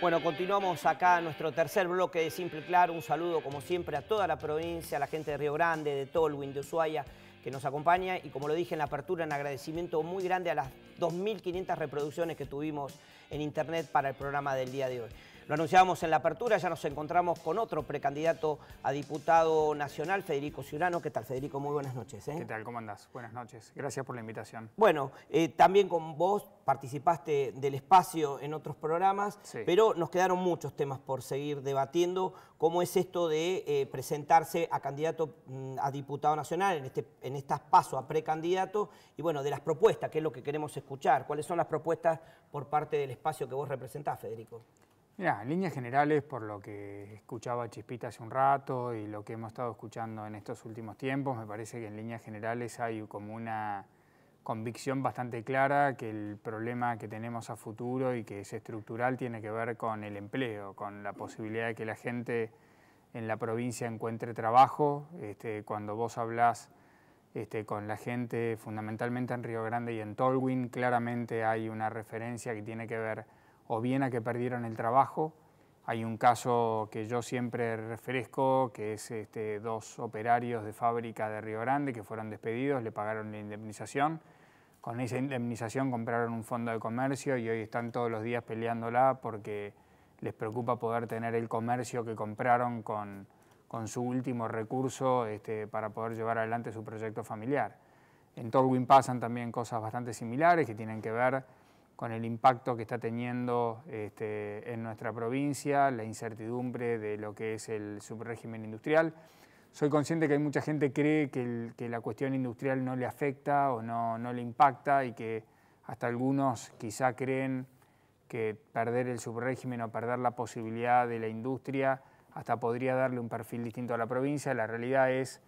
Bueno, continuamos acá nuestro tercer bloque de Simple Claro. Un saludo, como siempre, a toda la provincia, a la gente de Río Grande, de Tolwin, de Ushuaia, que nos acompaña. Y como lo dije en la apertura, un agradecimiento muy grande a las 2.500 reproducciones que tuvimos en Internet para el programa del día de hoy. Lo anunciábamos en la apertura, ya nos encontramos con otro precandidato a diputado nacional, Federico Ciurano. ¿Qué tal, Federico? Muy buenas noches. ¿eh? ¿Qué tal? ¿Cómo andás? Buenas noches. Gracias por la invitación. Bueno, eh, también con vos participaste del espacio en otros programas, pero nos quedaron muchos temas por seguir debatiendo. ¿Cómo es esto de eh, presentarse a candidato mm, a diputado nacional en, este, en a precandidato? Y bueno, de las propuestas, ¿qué es lo que queremos escuchar? ¿Cuáles son las propuestas por parte del espacio que vos representás, Federico? en líneas generales, por lo que escuchaba Chispita hace un rato y lo que hemos estado escuchando en estos últimos tiempos, me parece que en líneas generales hay como una convicción bastante clara que el problema que tenemos a futuro y que es estructural tiene que ver con el empleo, con la posibilidad de que la gente en la provincia encuentre trabajo. Este, cuando vos hablás este, con la gente, fundamentalmente en Río Grande y en Tolwin, claramente hay una referencia que tiene que ver o bien a que perdieron el trabajo. Hay un caso que yo siempre refresco, que es este, dos operarios de fábrica de Río Grande que fueron despedidos, le pagaron la indemnización. Con esa indemnización compraron un fondo de comercio y hoy están todos los días peleándola porque les preocupa poder tener el comercio que compraron con, su último recurso este, para poder llevar adelante su proyecto familiar. En Torwin pasan también cosas bastante similares que tienen que ver con el impacto que está teniendo este, en nuestra provincia, la incertidumbre de lo que es el subrégimen industrial. Soy consciente que hay mucha gente que cree que, la cuestión industrial no le afecta o no, le impacta y que hasta algunos quizá creen que perder el subrégimen o perder la posibilidad de la industria hasta podría darle un perfil distinto a la provincia. La realidad es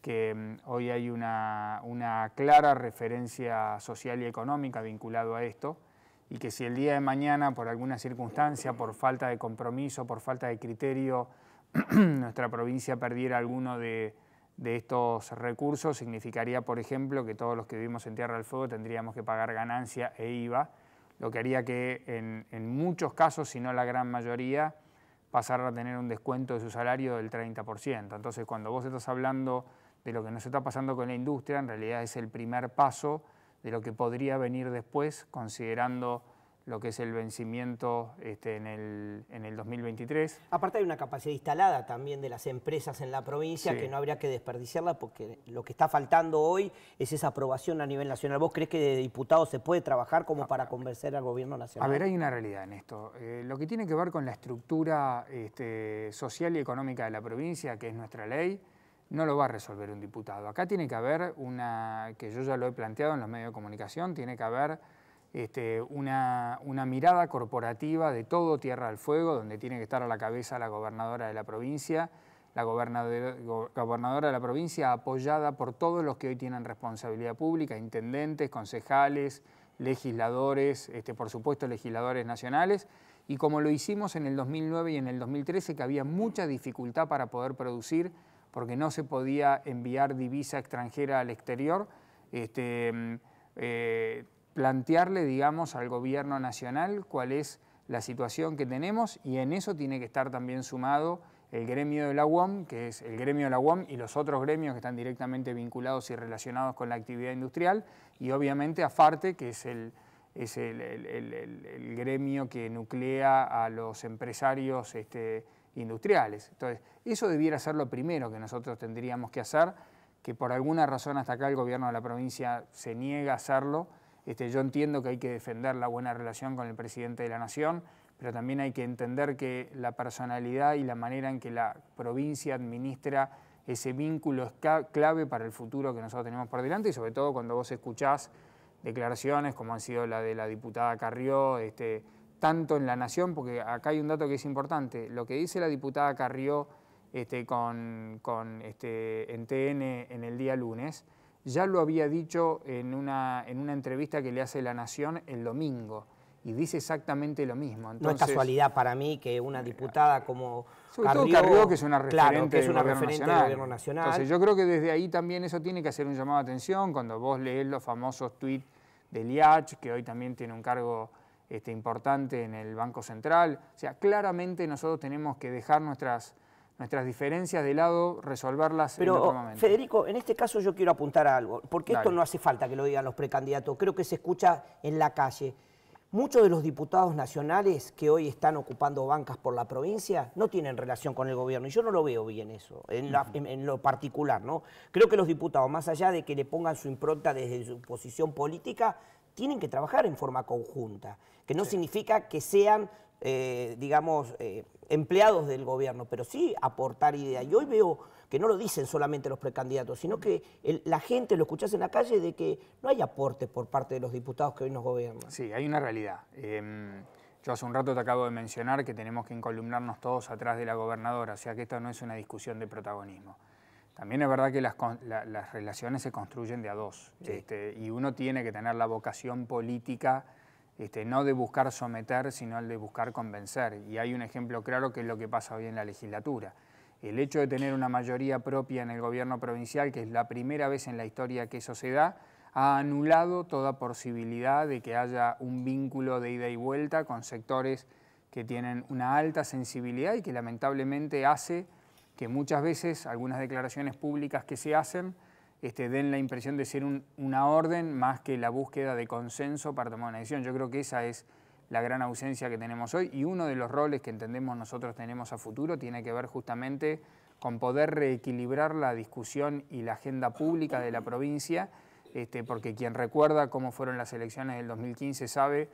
que mm, hoy hay una, una, clara referencia social y económica vinculado a esto y que si el día de mañana, por alguna circunstancia, por falta de compromiso, por falta de criterio, nuestra provincia perdiera alguno de, estos recursos, significaría, por ejemplo, que todos los que vivimos en Tierra del Fuego tendríamos que pagar ganancia e IVA, lo que haría que en, muchos casos, si no la gran mayoría, pasara a tener un descuento de su salario del 30%. Entonces, cuando vos estás hablando de lo que nos está pasando con la industria, en realidad es el primer paso de lo que podría venir después, considerando lo que es el vencimiento este, en, el, 2023. Aparte hay una capacidad instalada también de las empresas en la provincia que no habría que desperdiciarla porque lo que está faltando hoy es esa aprobación a nivel nacional. ¿Vos crees que de diputados se puede trabajar como ah, para ah, convencer al gobierno nacional? A ver, hay una realidad en esto. Eh, lo que tiene que ver con la estructura este, social y económica de la provincia, que es nuestra ley, no lo va a resolver un diputado. Acá tiene que haber una, que yo ya lo he planteado en los medios de comunicación, tiene que haber este, una, mirada corporativa de todo Tierra al Fuego, donde tiene que estar a la cabeza la gobernadora de la provincia, la gobernadora de la provincia apoyada por todos los que hoy tienen responsabilidad pública, intendentes, concejales, legisladores, este, por supuesto legisladores nacionales, y como lo hicimos en el 2009 y en el 2013, que había mucha dificultad para poder producir porque no se podía enviar divisa extranjera al exterior, este, mm, eh, plantearle, digamos, al gobierno nacional cuál es la situación que tenemos y en eso tiene que estar también sumado el gremio de la UOM, que es el gremio de la UOM y los otros gremios que están directamente vinculados y relacionados con la actividad industrial y obviamente AFARTE, que es el, es el, gremio que nuclea a los empresarios este, industriales. Entonces, eso debiera ser lo primero que nosotros tendríamos que hacer, que por alguna razón hasta acá el gobierno de la provincia se niega a hacerlo. Este, yo entiendo que hay que defender la buena relación con el presidente de la Nación, pero también hay que entender que la personalidad y la manera en que la provincia administra ese vínculo es clave para el futuro que nosotros tenemos por delante y sobre todo cuando vos escuchás declaraciones como han sido la de la diputada Carrió, este, tanto en la nación, porque acá hay un dato que es importante, lo que dice la diputada Carrió este, con, este, en TN en el día lunes, ya lo había dicho en una, en una entrevista que le hace La Nación el domingo y dice exactamente lo mismo. no es casualidad para mí que una diputada como sobre Carrió, todo Carrió que es una referente, del, nacional. Entonces, yo creo que desde ahí también eso tiene que hacer un llamado de atención cuando vos lees los famosos tweets de Liach, que hoy también tiene un cargo este, importante en el Banco Central. O sea, claramente nosotros tenemos que dejar nuestras, nuestras diferencias de lado, resolverlas Pero, en otro momento. Federico, en este caso yo quiero apuntar a algo, porque esto no hace falta que lo digan los precandidatos, creo que se escucha en la calle. Muchos de los diputados nacionales que hoy están ocupando bancas por la provincia no tienen relación con el gobierno y yo no lo veo bien eso, en, lo particular. ¿no? Creo que los diputados, más allá de que le pongan su impronta desde su posición política, tienen que trabajar en forma conjunta, que no significa que sean, eh, digamos, eh, empleados del gobierno, pero sí aportar ideas. Y hoy veo que no lo dicen solamente los precandidatos, sino que la gente lo escuchas en la calle de que no hay aporte por parte de los diputados que hoy nos gobiernan. Sí, hay una realidad. Em, yo hace un rato te acabo de mencionar que tenemos que encolumnarnos todos atrás de la gobernadora, o sea que esto no es una discusión de protagonismo. También es verdad que las, relaciones se construyen de a dos este, y uno tiene que tener la vocación política, este, no de buscar someter, sino el de buscar convencer. Y hay un ejemplo claro que es lo que pasa hoy en la legislatura. El hecho de tener una mayoría propia en el gobierno provincial, que es la primera vez en la historia que eso se da, ha anulado toda posibilidad de que haya un vínculo de ida y vuelta con sectores que tienen una alta sensibilidad y que lamentablemente hace que muchas veces algunas declaraciones públicas que se hacen este, den la impresión de ser una orden más que la búsqueda de consenso para tomar una decisión. Yo creo que esa es la gran ausencia que tenemos hoy y uno de los roles que entendemos nosotros tenemos a futuro tiene que ver justamente con poder reequilibrar la discusión y la agenda pública de la provincia, este, porque quien recuerda cómo fueron las elecciones del 2015 sabe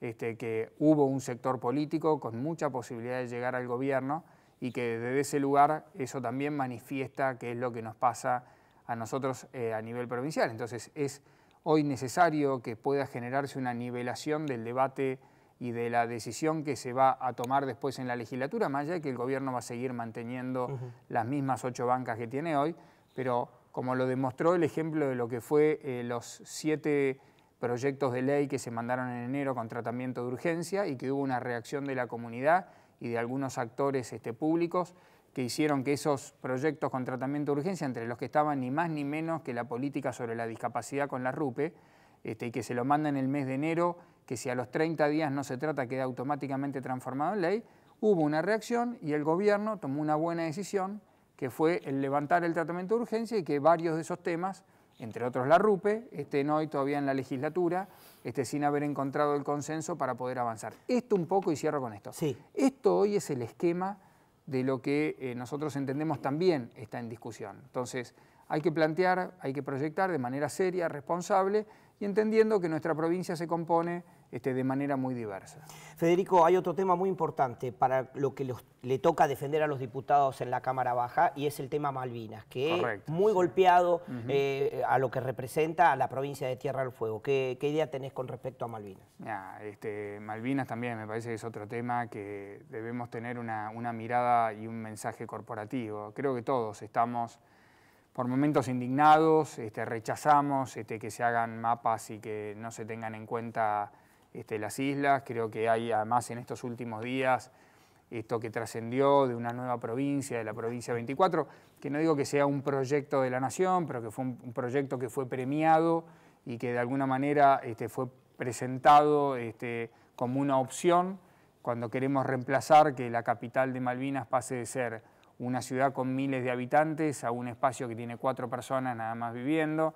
este, que hubo un sector político con mucha posibilidad de llegar al gobierno y que desde ese lugar eso también manifiesta qué es lo que nos pasa a nosotros eh, a nivel provincial. Entonces es hoy necesario que pueda generarse una nivelación del debate y de la decisión que se va a tomar después en la legislatura, más allá de que el gobierno va a seguir manteniendo las mismas ocho bancas que tiene hoy, pero como lo demostró el ejemplo de lo que fue eh, los siete proyectos de ley que se mandaron en enero con tratamiento de urgencia y que hubo una reacción de la comunidad y de algunos actores este, públicos que hicieron que esos proyectos con tratamiento de urgencia, entre los que estaban ni más ni menos que la política sobre la discapacidad con la RUPE, este, y que se lo manda en el mes de enero, que si a los 30 días no se trata queda automáticamente transformado en ley, hubo una reacción y el gobierno tomó una buena decisión, que fue el levantar el tratamiento de urgencia y que varios de esos temas entre otros la RUPE, estén hoy todavía en la legislatura, este, sin haber encontrado el consenso para poder avanzar. Esto un poco, y cierro con esto. Sí. Esto hoy es el esquema de lo que eh, nosotros entendemos también está en discusión. Entonces, hay que plantear, hay que proyectar de manera seria, responsable, y entendiendo que nuestra provincia se compone este, de manera muy diversa. Federico, hay otro tema muy importante para lo que le toca defender a los diputados en la Cámara Baja y es el tema Malvinas, que es muy golpeado eh, a lo que representa a la provincia de Tierra del Fuego. ¿Qué, idea tenés con respecto a Malvinas? este, Malvinas también me parece que es otro tema que debemos tener una, mirada y un mensaje corporativo. Creo que todos estamos por momentos indignados, este, rechazamos este, que se hagan mapas y que no se tengan en cuenta este, las islas. Creo que hay además en estos últimos días esto que trascendió de una nueva provincia, de la provincia 24, que no digo que sea un proyecto de la nación, pero que fue un, proyecto que fue premiado y que de alguna manera este, fue presentado este, como una opción cuando queremos reemplazar que la capital de Malvinas pase de ser una ciudad con miles de habitantes a un espacio que tiene cuatro personas nada más viviendo.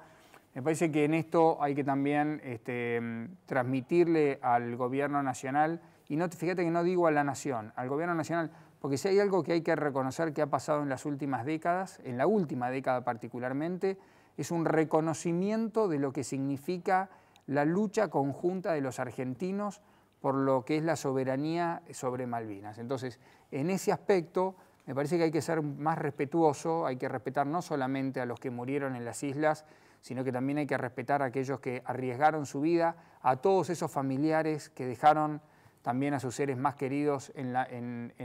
Me parece que en esto hay que también este, transmitirle al gobierno nacional, y fíjate que no digo a la nación, al gobierno nacional, porque si hay algo que hay que reconocer que ha pasado en las últimas décadas, en la última década particularmente, es un reconocimiento de lo que significa la lucha conjunta de los argentinos por lo que es la soberanía sobre Malvinas. Entonces, en ese aspecto, me parece que hay que ser más respetuoso, hay que respetar no solamente a los que murieron en las islas, sino que también hay que respetar a aquellos que arriesgaron su vida, a todos esos familiares que dejaron también a sus seres más queridos en,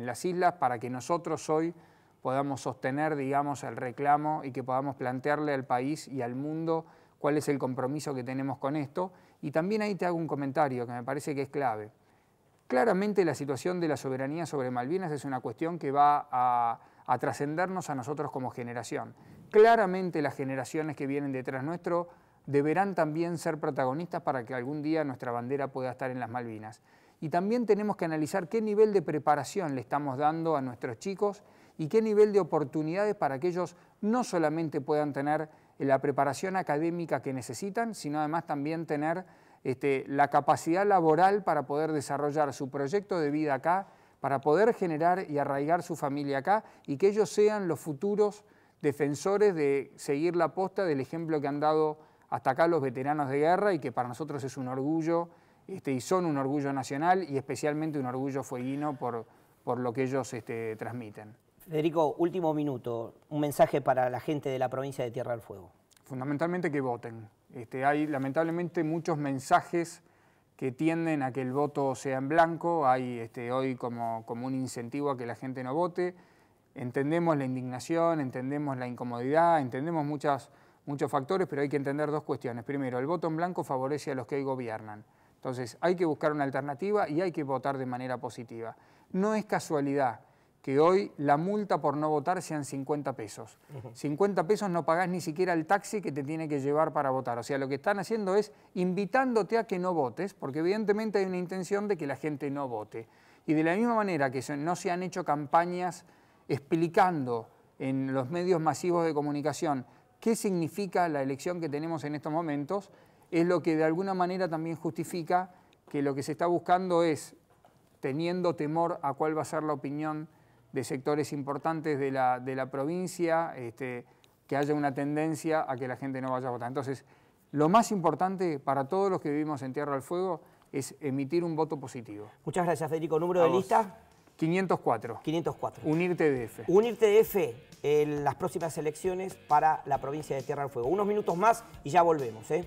las islas, para que nosotros hoy podamos sostener, digamos, el reclamo y que podamos plantearle al país y al mundo cuál es el compromiso que tenemos con esto. Y también ahí te hago un comentario que me parece que es clave. Claramente la situación de la soberanía sobre Malvinas es una cuestión que va a trascendernos a nosotros como generación claramente las generaciones que vienen detrás nuestro deberán también ser protagonistas para que algún día nuestra bandera pueda estar en las Malvinas. Y también tenemos que analizar qué nivel de preparación le estamos dando a nuestros chicos y qué nivel de oportunidades para que ellos no solamente puedan tener la preparación académica que necesitan, sino además también tener este, la capacidad laboral para poder desarrollar su proyecto de vida acá, para poder generar y arraigar su familia acá y que ellos sean los futuros defensores de seguir la posta del ejemplo que han dado hasta acá los veteranos de guerra y que para nosotros es un orgullo este, y son un orgullo nacional y especialmente un orgullo fueguino por, lo que ellos este, transmiten. Federico, último minuto, un mensaje para la gente de la provincia de Tierra del Fuego. Fundamentalmente que voten. Este, hay lamentablemente muchos mensajes que tienden a que el voto sea en blanco, hay este, hoy como, como un incentivo a que la gente no vote entendemos la indignación, entendemos la incomodidad, entendemos muchos factores, pero hay que entender dos cuestiones. Primero, el voto en blanco favorece a los que hoy gobiernan. Entonces, hay que buscar una alternativa y hay que votar de manera positiva. No es casualidad que hoy la multa por no votar sean 50 pesos. 50 pesos no pagás ni siquiera el taxi que te tiene que llevar para votar. O sea, lo que están haciendo es invitándote a que no votes, porque evidentemente hay una intención de que la gente no vote. Y de la misma manera que no se han hecho campañas explicando en los medios masivos de comunicación qué significa la elección que tenemos en estos momentos, es lo que de alguna manera también justifica que lo que se está buscando es, teniendo temor a cuál va a ser la opinión de sectores importantes de la, provincia, este, que haya una tendencia a que la gente no vaya a votar. Entonces, lo más importante para todos los que vivimos en Tierra del Fuego es emitir un voto positivo. Muchas gracias, Federico. ¿Número de lista? 504. 504. Unirte Unirte Unirte F en eh, las próximas elecciones para la provincia de Tierra del Fuego. Unos minutos más y ya volvemos. ¿eh?